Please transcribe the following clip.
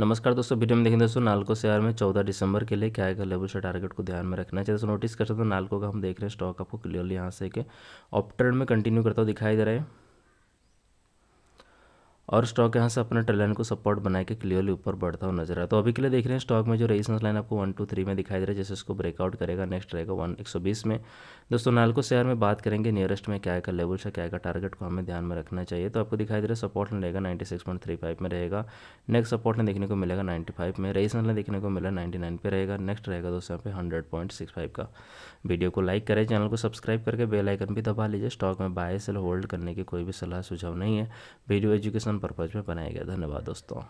नमस्कार दोस्तों वीडियो में देखें दोस्तों नालको शेयर में चौदह दिसंबर के लिए क्या आएगा लेवल से टारगेट को ध्यान में रखना चाहिए दोस्तों नोटिस कर सकते हैं तो नालको का हम देख रहे हैं स्टॉक आपको क्लियरली यहाँ से के ऑप ट्रेंड में कंटिन्यू करता हुआ दिखाई दे रहा है और स्टॉक यहाँ से अपना ट्रेलाइन को सपोर्ट बना के क्लियरली ऊपर बढ़ता हुआ नजर आ तो अभी के लिए देख रहे हैं स्टॉक में जो रेजिस्टेंस लाइन आपको वन टू थ्री में दिखाई दे रहा है जैसे इसको ब्रेकआउट करेगा नेक्स्ट रहेगा वन एक सौ बीस में दोस्तों नालको शेयर में बात करेंगे नियरेस्ट में क्या का लेवल है क्या का टारगेट को हमें ध्यान में रखना चाहिए तो आपको दिखाई दे रहा है सपोर्ट रहेगा ninety six point three five में रहेगा नेक्स्ट सपोर्ट लाइन देखने को मिलेगा नाइन्टी फाइव में रेजिस्टेंस लाइन देखने को मिला नाइन्टी नाइन पे रहेगा नेक्स्ट रहेगा दोस्तों यहाँ पे हंड्रेड पॉइंट सिक्स फाइव का वीडियो को लाइक करें चैनल को सब्सक्राइब करके बेल आइकन भी दबा लीजिए स्टॉक में बाय सेल होल्ड करने की कोई भी सलाह सुझाव नहीं है वीडियो एजुकेशन पर्पज़ में बनाया गया धन्यवाद दोस्तों